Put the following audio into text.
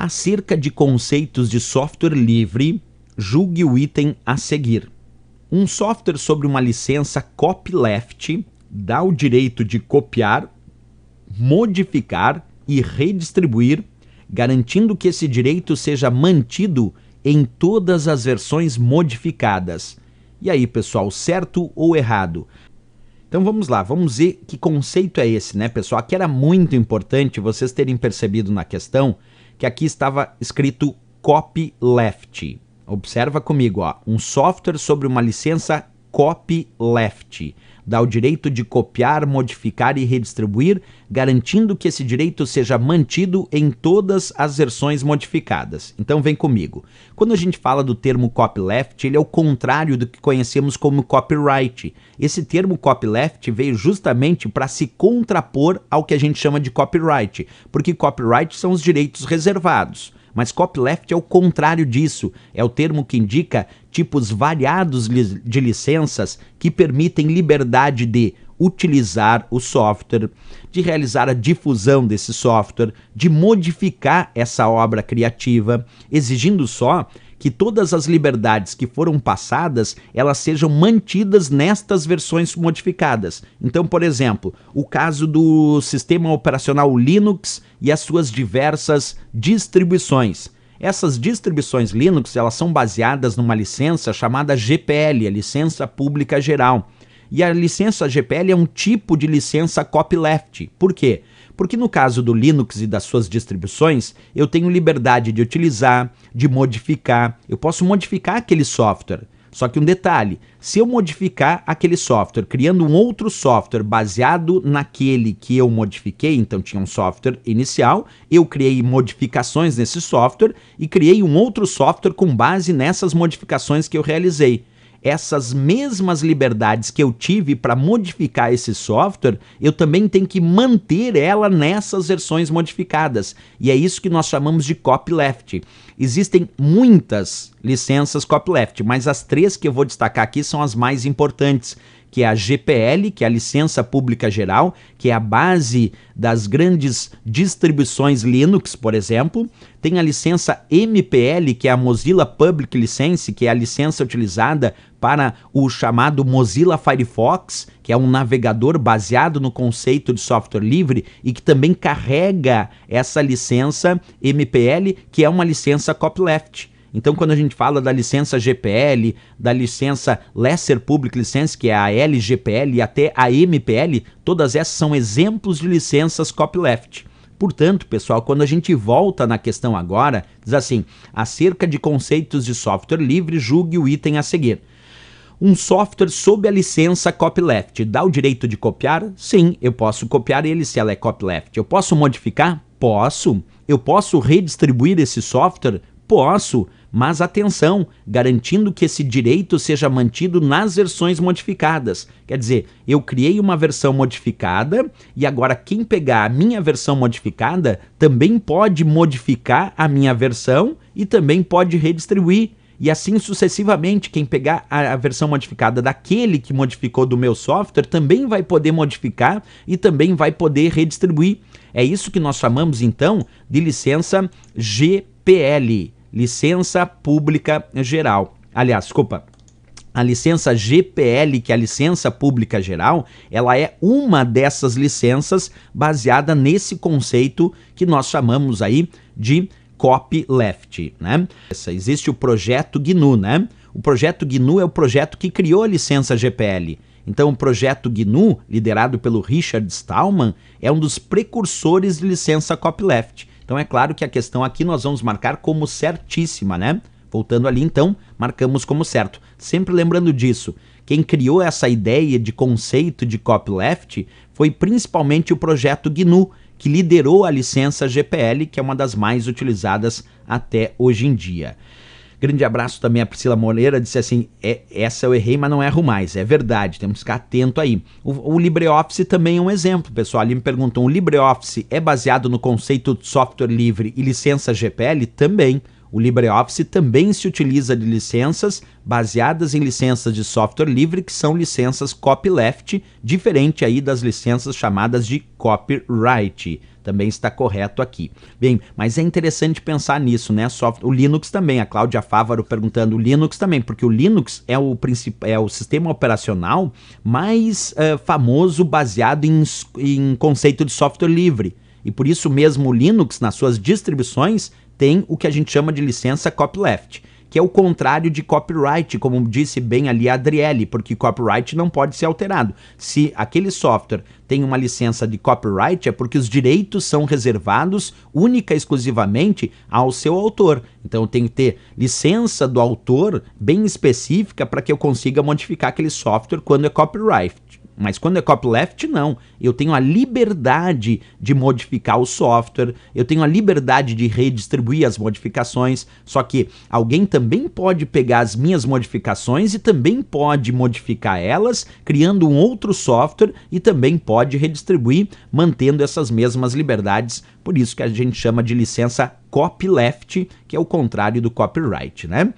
Acerca de conceitos de software livre, julgue o item a seguir. Um software sobre uma licença copyleft dá o direito de copiar, modificar e redistribuir, garantindo que esse direito seja mantido em todas as versões modificadas. E aí, pessoal, certo ou errado? Então vamos lá, vamos ver que conceito é esse, né, pessoal? Aqui era muito importante vocês terem percebido na questão que aqui estava escrito copyleft. Observa comigo, ó, um software sobre uma licença copyleft. Dá o direito de copiar, modificar e redistribuir, garantindo que esse direito seja mantido em todas as versões modificadas. Então vem comigo. Quando a gente fala do termo copyleft, ele é o contrário do que conhecemos como copyright. Esse termo copyleft veio justamente para se contrapor ao que a gente chama de copyright, porque copyright são os direitos reservados. Mas copyleft é o contrário disso, é o termo que indica tipos variados de licenças que permitem liberdade de utilizar o software, de realizar a difusão desse software, de modificar essa obra criativa, exigindo só que todas as liberdades que foram passadas, elas sejam mantidas nestas versões modificadas. Então, por exemplo, o caso do sistema operacional Linux e as suas diversas distribuições. Essas distribuições Linux, elas são baseadas numa licença chamada GPL, a licença pública geral. E a licença GPL é um tipo de licença copyleft. Por quê? Porque no caso do Linux e das suas distribuições, eu tenho liberdade de utilizar, de modificar, eu posso modificar aquele software. Só que um detalhe: se eu modificar aquele software, criando um outro software baseado naquele que eu modifiquei, então tinha um software inicial, eu criei modificações nesse software e criei um outro software com base nessas modificações que eu realizei essas mesmas liberdades que eu tive para modificar esse software, eu também tenho que manter ela nessas versões modificadas. E é isso que nós chamamos de copyleft. Existem muitas licenças copyleft, mas as três que eu vou destacar aqui são as mais importantes que é a GPL, que é a Licença Pública Geral, que é a base das grandes distribuições Linux, por exemplo. Tem a licença MPL, que é a Mozilla Public License, que é a licença utilizada para o chamado Mozilla Firefox, que é um navegador baseado no conceito de software livre e que também carrega essa licença MPL, que é uma licença copyleft. Então, quando a gente fala da licença GPL, da licença Lesser Public License, que é a LGPL e até a MPL, todas essas são exemplos de licenças copyleft. Portanto, pessoal, quando a gente volta na questão agora, diz assim: acerca de conceitos de software livre, julgue o item a seguir. Um software sob a licença copyleft dá o direito de copiar? Sim, eu posso copiar ele se ela é copyleft. Eu posso modificar? Posso. Eu posso redistribuir esse software? Posso mas atenção, garantindo que esse direito seja mantido nas versões modificadas. Quer dizer, eu criei uma versão modificada e agora quem pegar a minha versão modificada também pode modificar a minha versão e também pode redistribuir. E assim sucessivamente, quem pegar a versão modificada daquele que modificou do meu software também vai poder modificar e também vai poder redistribuir. É isso que nós chamamos então de licença GPL, licença pública geral. Aliás, desculpa, a licença GPL, que é a licença pública geral, ela é uma dessas licenças baseada nesse conceito que nós chamamos aí de copyleft, né? Existe o projeto GNU, né? O projeto GNU é o projeto que criou a licença GPL. Então, o projeto GNU, liderado pelo Richard Stallman, é um dos precursores de licença copyleft. Então é claro que a questão aqui nós vamos marcar como certíssima, né? Voltando ali então, marcamos como certo. Sempre lembrando disso, quem criou essa ideia de conceito de copyleft foi principalmente o projeto GNU, que liderou a licença GPL, que é uma das mais utilizadas até hoje em dia. Grande abraço também a Priscila Moreira, disse assim: é, essa eu errei, mas não erro mais. É verdade, temos que ficar atento aí. O, o LibreOffice também é um exemplo, pessoal. Ali me perguntam: o LibreOffice é baseado no conceito de software livre e licença GPL? Também. O LibreOffice também se utiliza de licenças baseadas em licenças de software livre, que são licenças copyleft, diferente aí das licenças chamadas de copyright. Também está correto aqui. Bem, mas é interessante pensar nisso, né? O Linux também, a Cláudia Fávaro perguntando, o Linux também, porque o Linux é o, é o sistema operacional mais uh, famoso baseado em, em conceito de software livre. E por isso mesmo o Linux, nas suas distribuições, tem o que a gente chama de licença copyleft, que é o contrário de copyright, como disse bem ali a Adriele, porque copyright não pode ser alterado. Se aquele software tem uma licença de copyright, é porque os direitos são reservados única e exclusivamente ao seu autor. Então eu tenho que ter licença do autor bem específica para que eu consiga modificar aquele software quando é copyright. Mas quando é copyleft, não. Eu tenho a liberdade de modificar o software, eu tenho a liberdade de redistribuir as modificações, só que alguém também pode pegar as minhas modificações e também pode modificar elas, criando um outro software e também pode redistribuir, mantendo essas mesmas liberdades. Por isso que a gente chama de licença copyleft, que é o contrário do copyright, né?